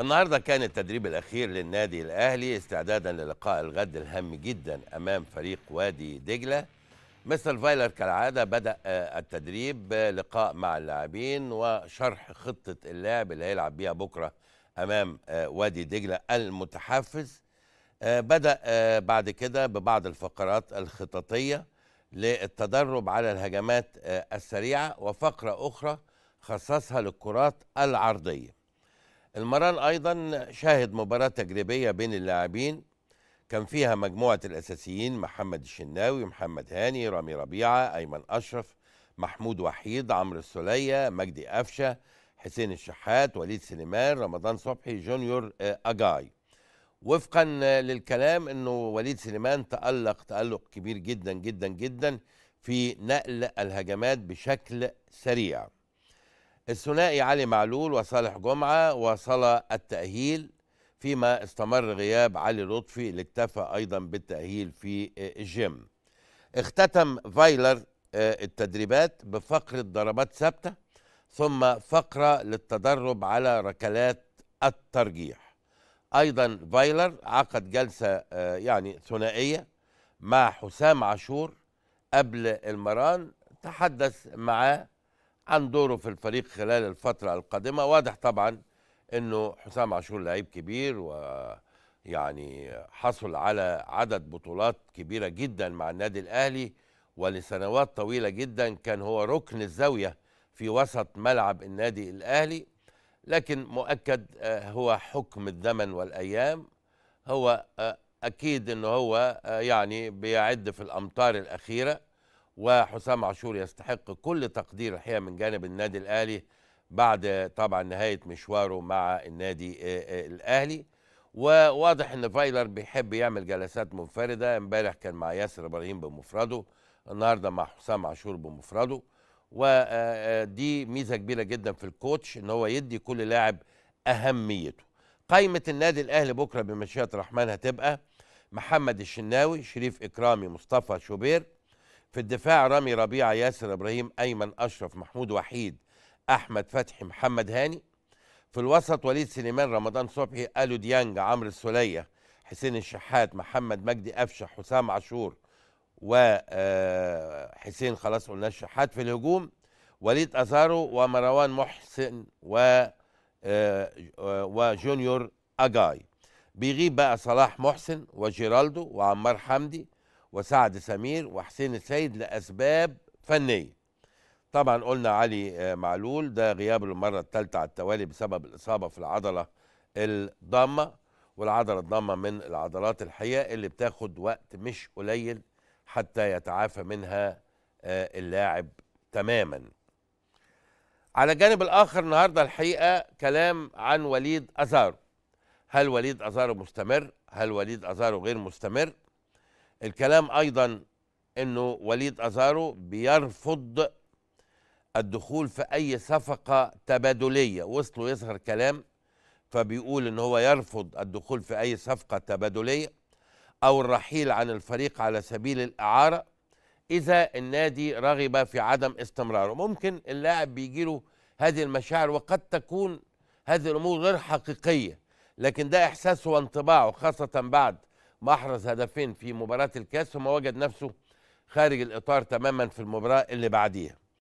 النهارده كان التدريب الاخير للنادي الاهلي استعدادا للقاء الغد الهام جدا امام فريق وادي دجله مستر فايلر كالعاده بدا آه، التدريب آه، لقاء مع اللاعبين وشرح خطه اللعب اللي هيلعب بيها بكره امام آه، وادي دجله المتحفز بدا بعد كده ببعض الفقرات الخططيه للتدرب على الهجمات السريعه وفقره اخرى خصصها للكرات العرضيه المران ايضا شاهد مباراه تجريبيه بين اللاعبين كان فيها مجموعه الاساسيين محمد الشناوي محمد هاني رامي ربيعه ايمن اشرف محمود وحيد عمرو السلية مجدي قفشه حسين الشحات وليد سليمان رمضان صبحي جونيور آه، اجاي وفقا للكلام انه وليد سليمان تالق تالق كبير جدا جدا جدا في نقل الهجمات بشكل سريع الثنائي علي معلول وصالح جمعة وصل التأهيل فيما استمر غياب علي لطفي اللي اكتفى أيضا بالتأهيل في آه، الجيم اختتم فايلر آه، التدريبات بفقرة ضربات ثابتة ثم فقرة للتدرب على ركلات الترجيح أيضا فايلر عقد جلسة آه، يعني ثنائية مع حسام عاشور قبل المران تحدث معاه عن دوره في الفريق خلال الفترة القادمة واضح طبعا أنه حسام عاشور لعيب كبير ويعني حصل على عدد بطولات كبيرة جدا مع النادي الأهلي ولسنوات طويلة جدا كان هو ركن الزاوية في وسط ملعب النادي الأهلي لكن مؤكد آه، هو حكم الزمن والأيام هو آه، أكيد أنه هو آه، يعني بيعد في الأمطار الأخيرة وحسام عاشور يستحق كل تقدير الحقيقه من جانب النادي الاهلي بعد طبعا نهايه مشواره مع النادي آه، آه، الاهلي وواضح ان فايلر بيحب يعمل جلسات منفرده امبارح كان مع ياسر ابراهيم بمفرده النهارده مع حسام عاشور بمفرده ودي آه، ميزه كبيره جدا في الكوتش ان هو يدي كل لاعب اهميته قائمه النادي الاهلي بكره بمشيئه الرحمن هتبقى محمد الشناوي شريف اكرامي مصطفى شوبير في الدفاع رامي ربيعة ياسر إبراهيم أيمن أشرف محمود وحيد أحمد فتحي محمد هاني في الوسط وليد سليمان رمضان صبحي ألو ديانج عمرو السولية حسين الشحات محمد مجدي أفشة حسام عاشور وحسين آه، خلاص قلنا الشحات في الهجوم وليد أزارو ومروان محسن و آه، آه، وجونيور أجاي بيغيب بقى صلاح محسن وجيرالدو وعمار حمدي وسعد سمير وحسين السيد لأسباب فنية طبعا قلنا علي آه، معلول ده غيابه للمرة الثالثة على التوالي بسبب الإصابة في العضلة الضامة والعضلة الضامة من العضلات الحية اللي بتاخد وقت مش قليل حتى يتعافى منها آه، اللاعب تماما على الجانب الآخر النهاردة الحقيقة كلام عن وليد أزارو هل وليد أزارو مستمر؟ هل وليد أزارو غير مستمر؟ الكلام ايضا انه وليد ازارو بيرفض الدخول في اي صفقه تبادليه وصلوا يظهر كلام فبيقول ان هو يرفض الدخول في اي صفقه تبادليه او الرحيل عن الفريق على سبيل الاعاره اذا النادي رغب في عدم استمراره ممكن اللاعب بيجي له هذه المشاعر وقد تكون هذه الامور غير حقيقيه لكن ده احساسه وانطباعه خاصه بعد محرز هدفين في مباراة الكاس ثم وجد نفسه خارج الإطار تماما في المباراة اللي بعديها